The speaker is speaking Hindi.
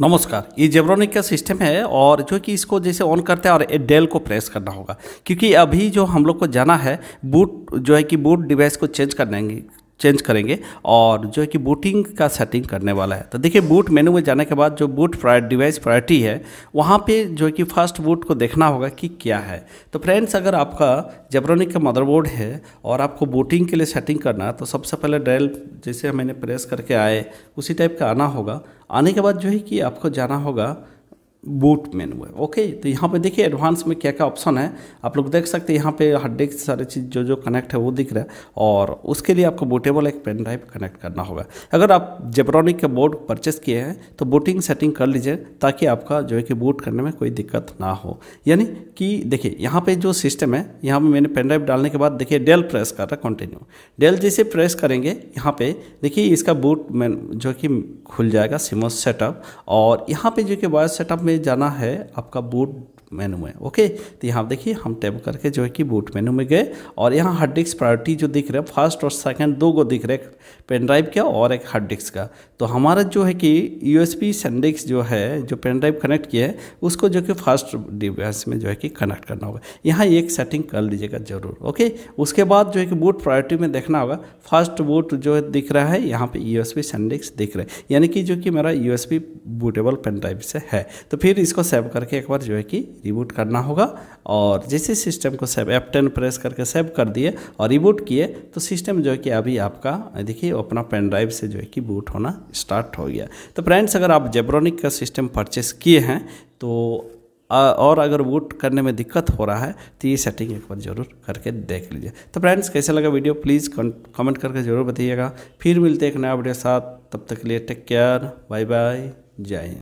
नमस्कार ये जेब्रोनिक का सिस्टम है और जो कि इसको जैसे ऑन करते हैं और डेल को प्रेस करना होगा क्योंकि अभी जो हम लोग को जाना है बूट जो है कि बूट डिवाइस को चेंज कर देंगे चेंज करेंगे और जो है कि बूटिंग का सेटिंग करने वाला है तो देखिए बूट मेनू में जाने के बाद जो बूट डिवाइस प्रायरिटी है वहाँ पे जो है कि फर्स्ट बूट को देखना होगा कि क्या है तो फ्रेंड्स अगर आपका जेब्रोनिक का मदरबोर्ड है और आपको बूटिंग के लिए सेटिंग करना है तो सबसे पहले डेल जैसे मैंने प्रेस करके आए उसी टाइप का आना होगा आने के बाद जो है कि आपको जाना होगा बूट मेनू है ओके तो यहाँ पे देखिए एडवांस में क्या क्या ऑप्शन है आप लोग देख सकते हैं यहाँ पे हर डेस्क सारे चीज़ जो जो कनेक्ट है वो दिख रहा है और उसके लिए आपको बूटेबल एक पेन ड्राइव कनेक्ट करना होगा अगर आप जेब्रॉनिक का बोर्ड परचेस किए हैं तो बूटिंग सेटिंग कर लीजिए ताकि आपका जो है कि बूट करने में कोई दिक्कत ना हो यानी कि देखिए यहाँ पर जो सिस्टम है यहाँ पर मैंने पेन ड्राइव डालने के बाद देखिए डेल प्रेस कर रहा है कंटिन्यू डेल जैसे प्रेस करेंगे यहाँ पर देखिए इसका बूट जो कि खुल जाएगा सिमो सेटअप और यहाँ पर जो कि वायर सेटअप में जाना है आपका बोर्ड मेनू में ओके तो यहाँ देखिए हम टैप करके जो है कि बूट मेनू में गए और यहाँ हार्ड डिस्क प्रायोरिटी जो दिख रहा है फर्स्ट और सेकंड दो को दिख रहा है पेन ड्राइव का और एक हार्ड डिस्क का तो हमारा जो है कि यू एस सेंडिक्स जो है जो पेन ड्राइव कनेक्ट किया है उसको जो कि फर्स्ट डिवाइस में जो है कि कनेक्ट करना होगा यहाँ एक सेटिंग कर लीजिएगा ज़रूर ओके उसके बाद जो है कि बूट प्रायोरिटी में देखना होगा फर्स्ट बूट जो है दिख रहा है यहाँ पर यू एस सेंडिक्स दिख रहा है यानी कि जो कि मेरा यू बूटेबल पेन ड्राइव से है तो फिर इसको सेव करके एक बार जो है कि रिबूट करना होगा और जैसे सिस्टम को सेव एप टेन प्रेस करके सेव कर दिए और रिबूट किए तो सिस्टम जो है कि अभी आपका देखिए अपना पेन ड्राइव से जो है कि बूट होना स्टार्ट हो गया तो फ्रेंड्स अगर आप जेब्रोनिक का सिस्टम परचेस किए हैं तो और अगर वोट करने में दिक्कत हो रहा है तो ये सेटिंग एक बार ज़रूर करके देख लीजिए तो फ्रेंड्स कैसा लगा वीडियो प्लीज़ कमेंट करके ज़रूर बताइएगा फिर मिलते हैं एक नया वीडियो साथ तब तक के लिए टेक केयर बाय बाय जय हिंद